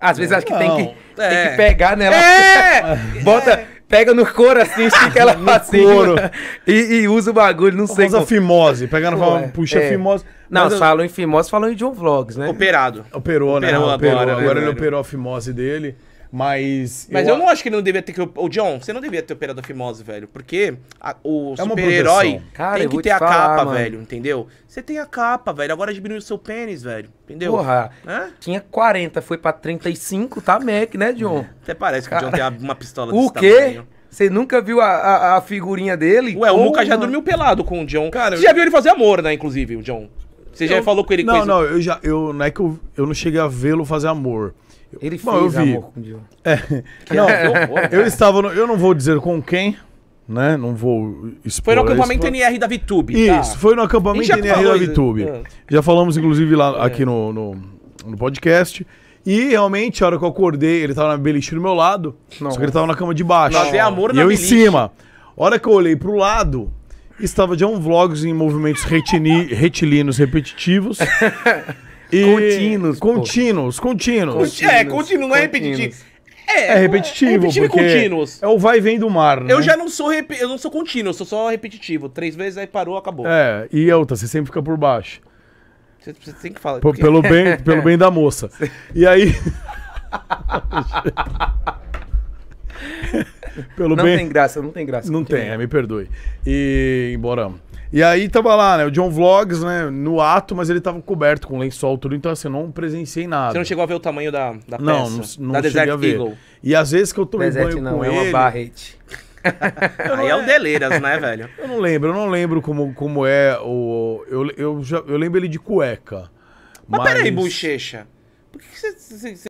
Às vezes acho que tem que, é. tem que é. pegar nela. É. Bota, pega no couro assim, estica ela assim. e, e, usa o bagulho, não sei. Usa como... fimose, pega na puxa é, é. fimose. Não, Mas falam em fimose, falam em John Vlogs, né? Operado. Operou, né? Operou, agora, agora, né, agora ele operou a fimose dele. Mas. Mas eu, eu não acho que não devia ter que. O John, você não devia ter operado a fimose, velho. Porque a, o é super-herói tem que ter a falar, capa, mano. velho, entendeu? Você tem a capa, velho. Agora diminuiu o seu pênis, velho. Entendeu? Porra. É? Tinha 40, foi pra 35, tá mec, né, John? É. Até parece que Cara... o John tem uma pistola desse O quê? Você nunca viu a, a, a, figurinha dele? Ué, o Luca já dormiu pelado com o John. Cara, Você já viu ele fazer amor, né, inclusive, o John? Você já eu... falou com ele Não, coisa... não, eu já. Eu, não é que eu, eu não cheguei a vê-lo fazer amor. Ele Bom, fez eu vi. amor com É. Não, eu, estava. No, eu não vou dizer com quem, né? Não vou expor. Foi no acampamento expor... NR da VTube. Tá? Isso, foi no acampamento NR da VTube. É. Ah. Já falamos, inclusive, lá é. aqui no, no, no, podcast. E realmente, a hora que eu acordei, ele estava na beliche do meu lado, não. só que ele estava na cama de baixo. Nós amor e na eu beliche. em cima. A hora que eu olhei pro lado, estava de um Vlogs em movimentos retini, retilíneos repetitivos. E... Contínuos. Contínuos, contínuos. É, contínuo, não é repetitivo. É, é repetitivo. É repetitivo e contínuos. É o vai e vem do mar, né? Eu já não sou rep... eu não sou contínuo, eu sou só repetitivo. Três vezes, aí parou, acabou. É, e outra, você sempre fica por baixo. Você, você tem que falar. P porque... pelo, bem, é. pelo bem da moça. E aí. pelo não bem... tem graça, não tem graça. Não tem, é, me perdoe. E embora. E aí tava lá, né? O John Vlogs, né? No ato, mas ele tava coberto com lençol, tudo. Então, assim, eu não presenciei nada. Você não chegou a ver o tamanho da, da não, peça? Não, não da cheguei Desert a ver. Eagle. E às vezes que eu tomei Desert banho não, com é ele... uma barrete aí é o Deleiras, né, velho? Eu não lembro, eu não lembro como, como é o... Eu, eu, já, eu lembro ele de cueca. Mas, mas... peraí, bochecha. Por que você...